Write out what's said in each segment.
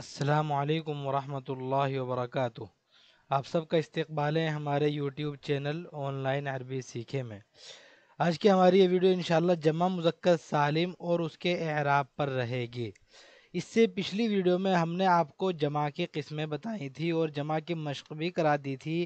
असलकम वरहमल वरक आप सबका इस्तबाल है हमारे यूट्यूब चैनल ऑनलाइन अरबी सीखे में आज की हमारी ये वीडियो इनशाला जमा मुजक्कर सालिम और उसके एराब पर रहेगी इससे पिछली वीडियो में हमने आपको जमा की किस्में बताई थी और जमा की मशक भी करा दी थी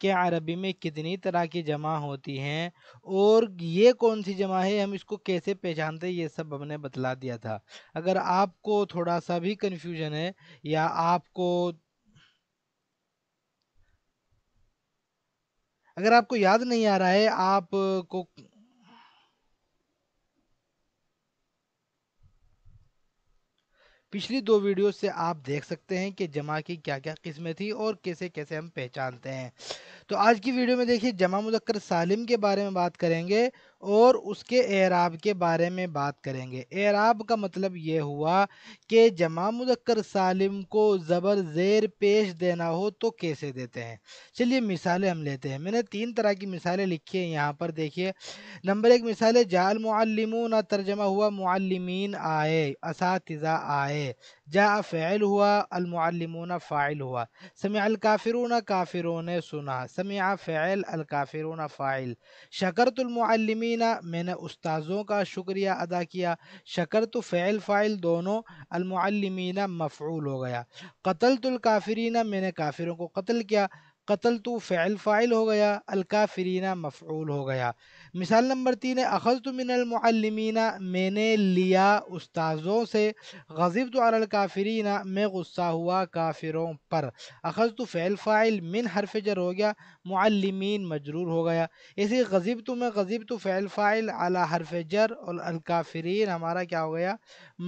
कि अरबी में कितनी तरह की जमा होती हैं और ये कौन सी जमा है हम इसको कैसे पहचानते ये सब हमने बतला दिया था अगर आपको थोड़ा सा भी कन्फ्यूजन है या आपको अगर आपको याद नहीं आ रहा है आपको पिछली दो वीडियो से आप देख सकते हैं कि जमा की क्या क्या किस्में थी और कैसे कैसे हम पहचानते हैं तो आज की वीडियो में देखिए जमा मुजक्कर सालिम के बारे में बात करेंगे और उसके एराब के बारे में बात करेंगे एराब का मतलब ये हुआ कि जमा मुजक्र सालिम को ज़बर ज़ेर पेश देना हो तो कैसे देते हैं चलिए मिसालें हम लेते हैं मैंने तीन तरह की मिसालें लिखी हैं यहाँ पर देखिए नंबर एक मिसाल जाल जाल ना तर्जमा हुआ मुआलिमीन आए इस आए जा फ़ैल हुआ अलमुअल्लिमून फ़ाइल हुआ समिया अलकाफ़िरून काफ़िरों ने सुना समिया फ़ैल अलकाफ़िरून फ़ाइल शकरतुलमलिमिन मैंने उस्ताज़ों का शुक्रिया अदा किया शकर तो फ़ैल फ़ाइल दोनों अलमुअल्लिमिन मफ़ूल हो गया कतलतुलकाफ़िरीन मैंने काफ़िरों को कत्ल किया कतल तो फ़ैल फ़ाइल हो गया अलकाफ़िरीन मफ़ूल हो गया मिसाल नंबर तीन है अखज़ मिनलमीना मैंने लिया उस्ताज़ों से गज़ब तो काफरीना मैं गुस्सा हुआ काफिरों पर अखज़ तो फ़ैल फ़ाइल मिन हरफ जर हो गया मलमीन मजरूर हो गया ऐसे गज़ब तो मैं गज़ब तो फ़ैल फ़ाइल अला हरफ जर और अलकाफरीन हमारा क्या हो गया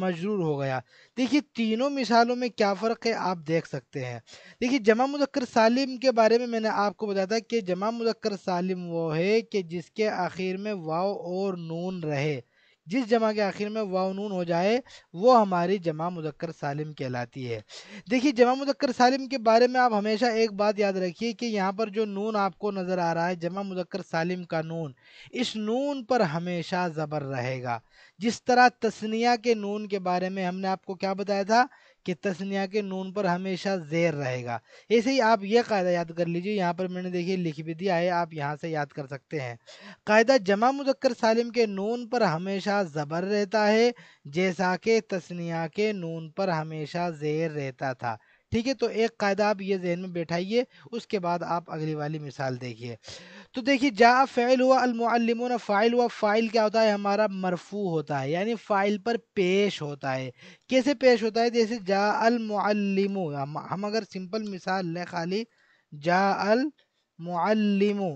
मजरूर हो गया देखिए तीनों मिसालों में क्या फ़र्क है आप देख सकते हैं देखिए जमा मुजक्र सालिम के बारे में मैंने आपको बताया था कि जमा मुजक्र सालिम वो है कि जिसके आखिर में वाव और नून रहे जिस जमा के आखिर में वाव नून हो जाए वो हमारी जमा मुदक्कर सालिम कहलाती है देखिए जमा मुदक्कर सालिम के बारे में आप हमेशा एक बात याद रखिए कि यहाँ पर जो नून आपको नज़र आ रहा है जमा मुदक्कर सालिम का नून इस नून पर हमेशा ज़बर रहेगा जिस तरह तस्निया के नून के बारे में हमने आपको क्या बताया था कि तस्निया के नून पर हमेशा ज़ेर रहेगा ऐसे ही आप यह कायदा याद कर लीजिए यहाँ पर मैंने देखिए लिख भी दिया है आप यहाँ से याद कर सकते हैं कायदा जमा मुजक्कर सालिम के नून पर हमेशा ज़बर रहता है जैसा कि तस्निया के नून पर हमेशा ज़ेर रहता था ठीक है तो एक कायदा आप ये जहन में बैठाइए उसके बाद आप अगली वाली मिसाल देखिए तो देखिए जा फ़ैल हुआ अलमुअल्लिमून फ़ाइल हुआ फ़ाइल क्या होता है हमारा मरफू होता है यानी फ़ाइल पर पेश होता है कैसे पेश होता है जैसे जा अलमुअल्लिमू हम, अगर सिंपल मिसाल लें खाली जा अलमुअल्लिमू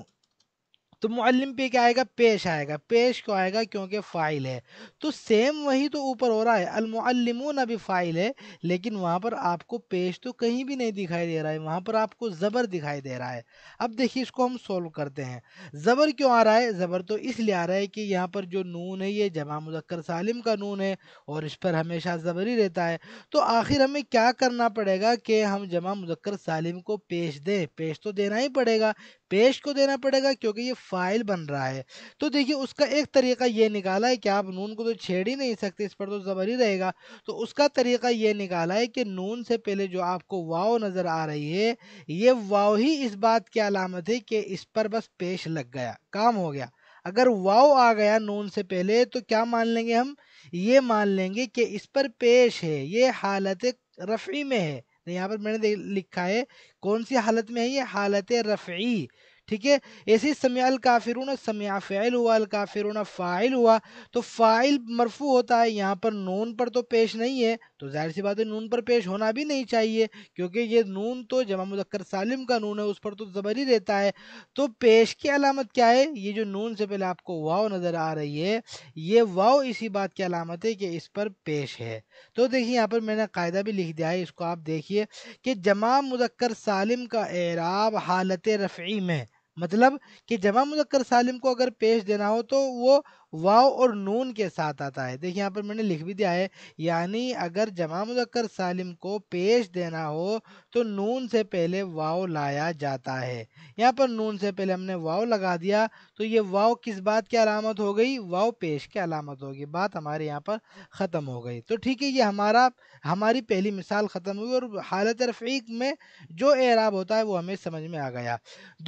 तो मुअल्लिम पे क्या आएगा पेश आएगा पेश क्यों आएगा क्योंकि फ़ाइल है तो सेम वही तो ऊपर हो रहा है अलमुअल्लिमून अभी फ़ाइल है लेकिन वहाँ पर आपको पेश तो कहीं भी नहीं दिखाई दे रहा है वहाँ पर आपको ज़बर दिखाई दे रहा है अब देखिए इसको हम सोल्व करते हैं ज़बर क्यों आ रहा है ज़बर तो इसलिए आ रहा है कि यहाँ पर जो नून है ये जमा मुजक्कर सालिम का नून है और इस पर हमेशा ज़बर ही रहता है तो आखिर हमें क्या करना पड़ेगा कि हम जमा मुजक्कर सालिम को पेश दें पेश तो देना ही पड़ेगा पेश को देना पड़ेगा क्योंकि ये फाइल बन रहा है तो देखिए उसका एक तरीका ये निकाला है कि आप नून को तो छेड़ ही नहीं सकते इस पर तो ज़बर ही रहेगा तो उसका तरीका ये निकाला है कि नून से पहले जो आपको वाव नज़र आ रही है ये वाव ही इस बात की अलामत है कि इस पर बस पेश लग गया काम हो गया अगर वाव आ गया नून से पहले तो क्या मान लेंगे हम ये मान लेंगे कि इस पर पेश है ये हालत रफ़ी में है यहाँ पर मैंने लिखा है कौन सी हालत में है ये हालत रफ़ी ठीक है ऐसे समयाल काफिरून समया फ़ैल हुआ अल काफिरून फ़ाइल हुआ तो फ़ाइल मरफू होता है यहाँ पर नून पर तो पेश नहीं है तो जाहिर सी बात है नून पर पेश होना भी नहीं चाहिए क्योंकि ये नून तो जमा मुजक्कर सालिम का नून है उस पर तो ज़बर ही रहता है तो पेश की अलामत क्या है ये जो नून से पहले आपको वाव नज़र आ रही है ये वाव इसी बात की अलामत है कि इस पर पेश है तो देखिए यहाँ पर मैंने कायदा भी लिख दिया है इसको आप देखिए कि जमा मुजक्कर सालिम का एराब हालत रफ़ी में मतलब कि जमा मुजक्कर सालिम को अगर पेश देना हो तो वो वाव और नून के साथ आता है देखिए यहाँ पर मैंने लिख भी दिया है यानी अगर जमा मुजक्कर सालिम को पेश देना हो तो नून से पहले वाव लाया जाता है यहाँ पर नून से पहले हमने वाव लगा दिया तो ये वाव किस बात की अलामत हो गई वाव पेश की अलामत होगी बात हमारे यहाँ पर ख़त्म हो गई तो ठीक है ये हमारा हमारी पहली मिसाल ख़त्म हुई और हालत रफ़ीक में जो एराब होता है वो हमें समझ में आ गया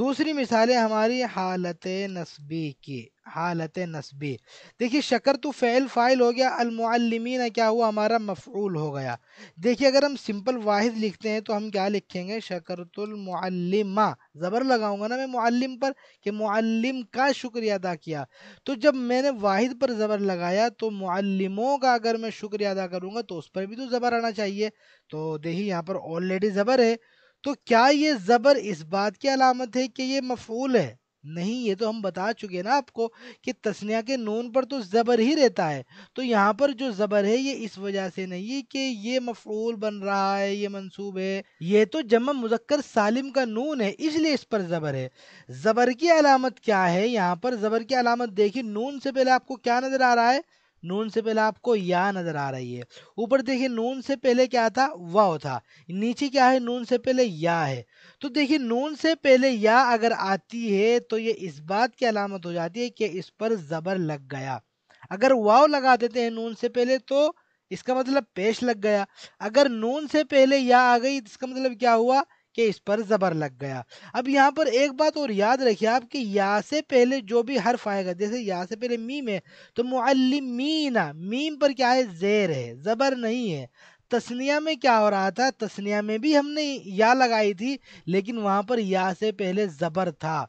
दूसरी मिसालें हमारी हालत नस्बी की हालत नस्बी देखिए शकर तो फ़ैल फ़ाइल हो गया अलमलिमिन क्या हुआ हमारा मफ़ूल हो गया देखिए अगर हम सिंपल वाहिद लिखते हैं तो हम क्या लिखेंगे शकरतुलमल्लिमा ज़बर लगाऊंगा ना मैं मुअल्लिम पर कि मुअल्लिम का शुक्रिया अदा किया तो जब मैंने वाहिद पर ज़बर लगाया तो मुअल्लिमों का अगर मैं शुक्रिया अदा करूँगा तो उस पर भी तो ज़बर आना चाहिए तो देखिए यहाँ पर ऑलरेडी ज़बर है तो क्या ये ज़बर इस बात की अलामत है कि ये मफूल है नहीं ये तो हम बता चुके हैं ना आपको कि तस्निया के नून पर तो ज़बर ही रहता है तो यहाँ पर जो ज़बर है ये इस वजह से नहीं है कि ये मफरूल बन रहा है ये मंसूब है ये तो जमा मुजक्कर सालिम का नून है इसलिए इस पर ज़बर है ज़बर की अलामत क्या है यहाँ पर ज़बर की अलामत देखिए नून से पहले आपको क्या नज़र आ रहा है नून से पहले आपको या नज़र आ रही है ऊपर देखिए नून से पहले क्या था वाव था नीचे क्या है नून से पहले या है तो देखिए नून से पहले या अगर आती है तो ये इस बात की अलामत हो जाती है कि इस पर ज़बर लग गया अगर वाव लगा देते हैं नून से पहले तो इसका मतलब पेश लग गया अगर नून से पहले या आ गई तो इसका मतलब क्या हुआ कि इस पर ज़बर लग गया अब यहाँ पर एक बात और याद रखिए आप कि या से पहले जो भी हर्फ आएगा जैसे या से पहले मीम है तो मीना मीम पर क्या है ज़ेर है ज़बर नहीं है तस्निया में क्या हो रहा था तस्निया में भी हमने या लगाई थी लेकिन वहाँ पर या से पहले ज़बर था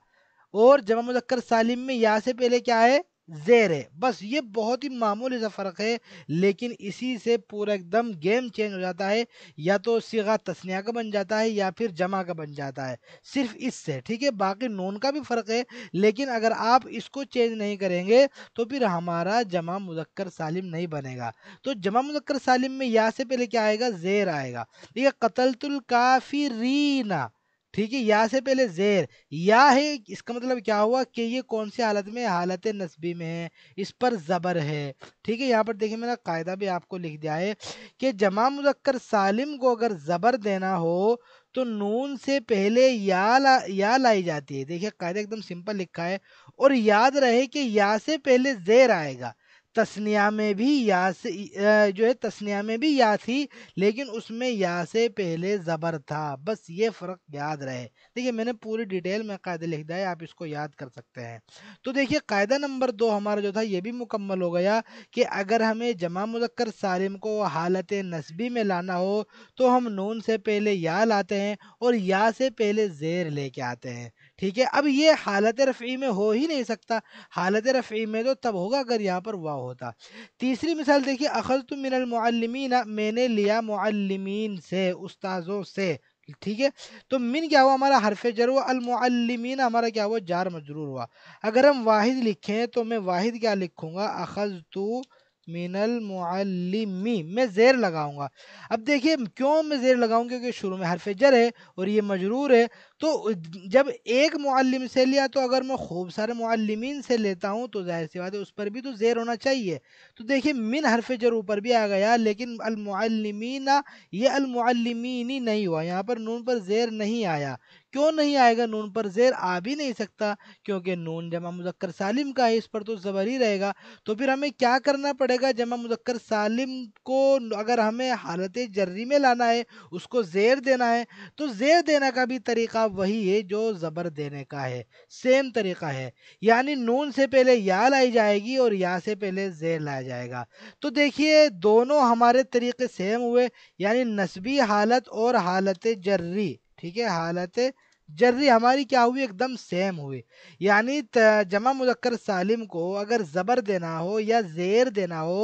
और जमा मुजक्कर सालिम में या से पहले क्या है ज़ेर है बस ये बहुत ही मामूली सा फ़र्क है लेकिन इसी से पूरा एकदम गेम चेंज हो जाता है या तो सिगा तस्निया का बन जाता है या फिर जमा का बन जाता है सिर्फ इससे ठीक है बाकी नून का भी फ़र्क है लेकिन अगर आप इसको चेंज नहीं करेंगे तो फिर हमारा जमा मुजक्कर सालिम नहीं बनेगा तो जमा मुजक्कर सालिम में या से पहले क्या आएगा ज़ेर आएगा देखिए कतलतुल काफ़ी रीना ठीक है या से पहले ज़ेर या है इसका मतलब क्या हुआ कि ये कौन सी हालत में हालत नस्बी में है इस पर ज़बर है ठीक है यहाँ पर देखिए मेरा कायदा भी आपको लिख दिया है कि जमा मुजक्कर सालिम को अगर ज़बर देना हो तो नून से पहले या ला या लाई जाती है देखिए कायदा एकदम सिंपल लिखा है और याद रहे कि या से पहले ज़ेर आएगा तस्निया में भी या से जो है तस्निया में भी या थी लेकिन उसमें या से पहले ज़बर था बस ये फ़र्क याद रहे देखिए मैंने पूरी डिटेल में कायदे लिख दिया है आप इसको याद कर सकते हैं तो देखिए कायदा नंबर दो हमारा जो था ये भी मुकम्मल हो गया कि अगर हमें जमा मुजक्कर सालिम को हालत नस्बी में लाना हो तो हम नून से पहले या लाते हैं और या से पहले ज़ेर लेके आते हैं ठीक है अब ये हालत रफ़ी में हो ही नहीं सकता हालत रफ़ी में तो तब होगा अगर यहाँ पर वाह होता तीसरी मिसाल देखिए अखज तो मिनलमीन मैंने लिया मालमीन से उस्ताज़ों से ठीक है तो मिन क्या हुआ हमारा हरफ जर हुआ हमारा क्या हुआ जार मजरूर हुआ अगर हम वाहिद लिखें तो मैं वाहिद क्या लिखूँगा अखज तो मिनल मुअल्लिमी मैं ज़ेर लगाऊंगा अब देखिए क्यों मैं ज़ेर लगाऊंगा क्योंकि शुरू में हरफ जर है और ये मजरूर है तो जब एक मुअल्लिम से लिया तो अगर मैं खूब सारे मुअल्लिमीन से लेता हूँ तो जाहिर सी बात है उस पर भी तो ज़ेर होना चाहिए तो देखिए मिन हरफ जर ऊपर भी आ गया लेकिन अलमुअल्लिमीना ये अलमुअल्लिमीनी नहीं हुआ यहाँ पर नून पर ज़ेर नहीं आया क्यों नहीं आएगा नून पर ज़ेर आ भी नहीं सकता क्योंकि नून जमा मुजक्कर सालिम का है इस पर तो ज़बर ही रहेगा तो फिर हमें क्या करना पड़ेगा जमा मुजक्कर सालिम को अगर हमें हालत जर्री में लाना है उसको ज़ेर देना है तो ज़ेर देना का भी तरीका वही है जो ज़बर देने का है सेम तरीका है यानी नून से पहले या लाई जाएगी और या से पहले ज़ेर लाया जाएगा तो देखिए दोनों हमारे तरीके सेम हुए यानी नस्बी हालत और हालत जर्री ठीक है हालत जर्री हमारी क्या हुई एकदम सेम हुई यानी जमा मुजक्कर सालिम को अगर ज़बर देना हो या ज़ेर देना हो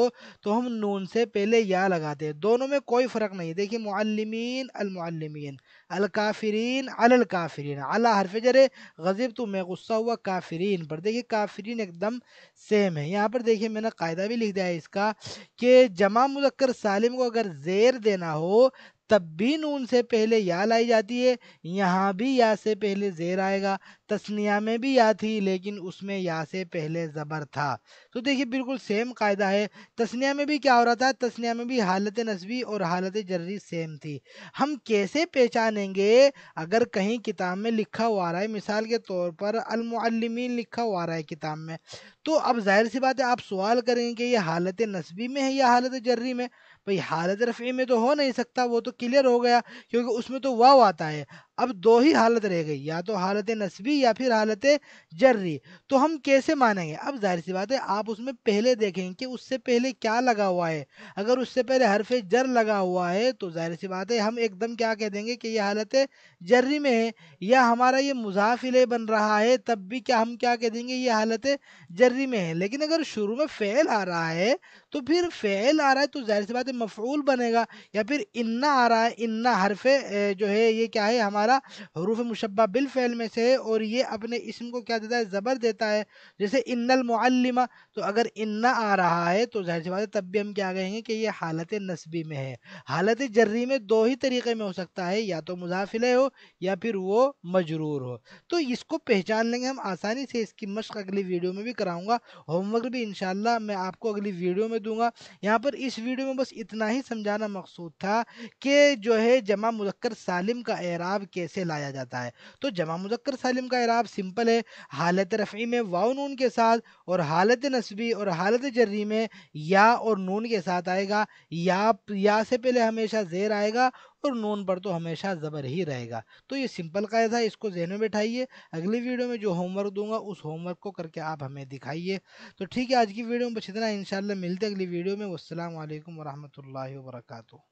तो हम नून से पहले या लगाते हैं दोनों में कोई फ़र्क नहीं देखिए मुअल्लिमीन अलमुअल्लिमीन अलकाफ़रीन अलकाफ़रीन अला हरफ जरे गज़ब तो मैं गुस्सा हुआ काफ़रीन पर देखिए काफ़रीन एकदम सेम है यहाँ पर देखिए मैंने कायदा भी लिख दिया है इसका कि जमा मुजक्र सालिम को अगर ज़ेर देना हो तब भी नून से पहले या लाई जाती है यहाँ भी या से पहले ज़ेर आएगा तस्निया में भी या थी लेकिन उसमें या से पहले ज़बर था तो देखिए बिल्कुल सेम कायदा है तस्निया में भी क्या हो रहा था तस्निया में भी हालत नस्बी और हालत जर्री सेम थी हम कैसे पहचानेंगे अगर कहीं किताब में लिखा हुआ रहा है मिसाल के तौर पर अलमलिमीन लिखा हुआ रहा है किताब में तो अब जाहिर सी बात है आप सवाल करेंगे कि ये हालत नस्बी में है या हालत जर्री में भाई हालत रफ़ी में तो हो नहीं सकता वो तो क्लियर हो गया क्योंकि उसमें तो वाव आता है अब दो ही हालत रह गई या तो हालत नस्बी या फिर हालत जर्री तो हम कैसे मानेंगे अब जाहिर सी बात है आप उसमें पहले देखेंगे कि उससे पहले क्या लगा हुआ है अगर उससे पहले हरफ जर लगा हुआ है तो जाहिर सी बात है हम एकदम क्या कह देंगे कि ये हालत जर्री में है या हमारा ये मुजाफिले बन रहा है तब भी क्या हम क्या कह देंगे ये हालत जर्री में है लेकिन अगर शुरू में फ़ैल आ रहा है तो फिर फ़ैल आ रहा है तो जाहिर सी बात है मफूल बनेगा या फिर इन्ना आ रहा है इन्ना हरफे जो है ये क्या है हमारा हरूफ मुशबा बिलफ़ैल में से है और ये अपने इसम को क्या देता है ज़बर देता है जैसे इन्नलमल्लिमा तो अगर इन्ना आ रहा है तो जाहिर सी बात है तब भी हम क्या कहेंगे कि ये हालत नस्बी में है हालत जर्री में दो ही तरीके में हो सकता है या तो मुजाफिले हो या फिर वो मजरूर हो तो इसको पहचान लेंगे हम आसानी से इसकी मश्क अगली वीडियो में भी कराऊँगा होमवर्क भी इन मैं आपको अगली वीडियो में दूंगा यहाँ पर इस वीडियो में बस इतना ही समझाना मकसूद था कि जो है जमा मुजक्र सालिम का एराब कैसे लाया जाता है तो जमा मुजक्र सालिम का एराब सिंपल है हालत रफ़ी में वाव नून के साथ और हालत नस्बी और हालत जर्री में या और नून के साथ आएगा या या से पहले हमेशा ज़ेर आएगा और नोन पर तो हमेशा ज़बर ही रहेगा तो ये सिंपल कायदा है इसको जहन में बैठाइए अगली वीडियो में जो होमवर्क दूंगा उस होमवर्क को करके आप हमें दिखाइए तो ठीक है आज की वीडियो में बस इतना इन मिलते अगली वीडियो में वालकम वरहमल वर्का